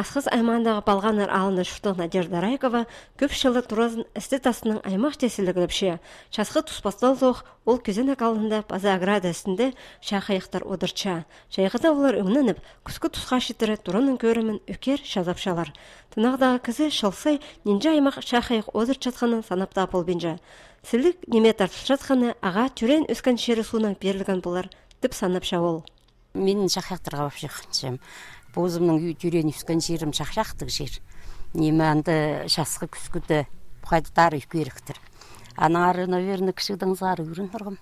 Асқыз аймандағы балғанар алыны надежда Райкова көп шылы туразын істі тасының аймақ тесілігіліпше, Часқы тұспастал зоқ ол көзен әкалында база шахайықтар үстінде шақайықтар одырча. Жайғыда олар үңініп, күскі тұсқа шетірі тұрының көрімін өкер шазапшалар. Тынағдағы кізі шылсай ненжі аймақ шақайық одыр жатқанын санап тапыл бенжі. Сілік неме тартып жатқаны аға түрен өскен шері суынан берілген болар, деп санап ол мен шақшақтарға вообще қаншам бозымның үйреніп өскен жерім шақшақтық жер неманды жасқы күскіді қайдытары үйкеріктір анары наверное кісідің зары үйреніргім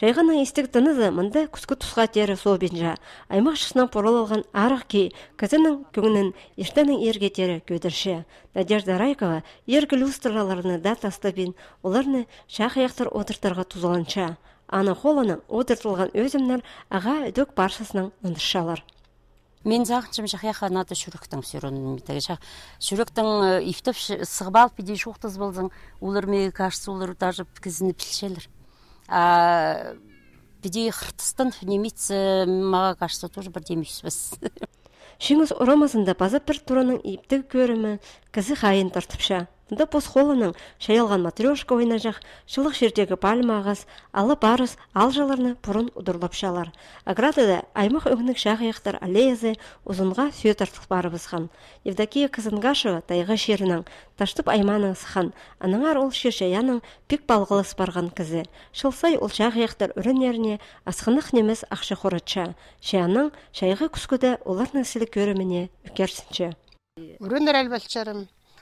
жайғана естік тынызы мында күскі тұсқа тері сол бенжа аймақ шысынан порол алған арық кей кізінің көңінін ештінің ерге тері көдірше надежда райкова ергі люстраларыны да бен оларны шақ аяқтар отыртырға ана холаны одыртылған аға дөк баршасының ұндыршалар мен жағын жымжақ яқа наты шүріктің сүйрөнүн митеге жақ шүріктің э, ифтеп сыгбалып болдың олар меге кашсы олар даже кизини пилшелер а биде хыртыстын немец мага кашсы тоже демейсіз біз шыңыз ұрамасында база бір туранын иптег көрімі кізі қайын тартыпша Мында қолының шайылған матрешка ойнажақ, шылық жердегі пальма ағыз, алы барыс ал жаларыны бұрын ұдырлап шалар. Аградада аймақ өңінің шағы яқтар ұзынға сүйе бары барыбызған. Евдокия Кызынгашева тайғы шерінің, таштып айманың сыхан, аныңар ол шер шаяның пек балғылы барған кізі. Шылсай ол шақ үрін үрінеріне асқынық немес ақшы Шаяның шайғы күскіде олар сілік көріміне үкерсінші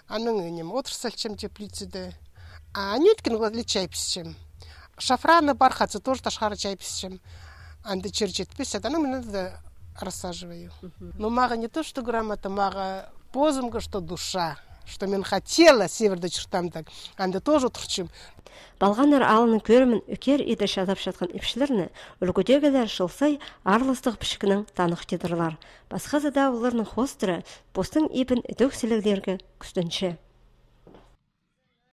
анын энем отурсалчам теплицеде а анеткин отличайбизчим шафраны бархатсы тоже ташкары пишчем анда чер жетпес анан мен да рассаживаю но мага не то что грамота мага позымга что душа что мен хотела северде так анда тоже отурчумун балғандар алының көрімін үкер еді шадап жатқан шылсай арлыстық пішікінің танық тедырлар басқа олардың хостыры бостың ипін дөкселігілерге күстінші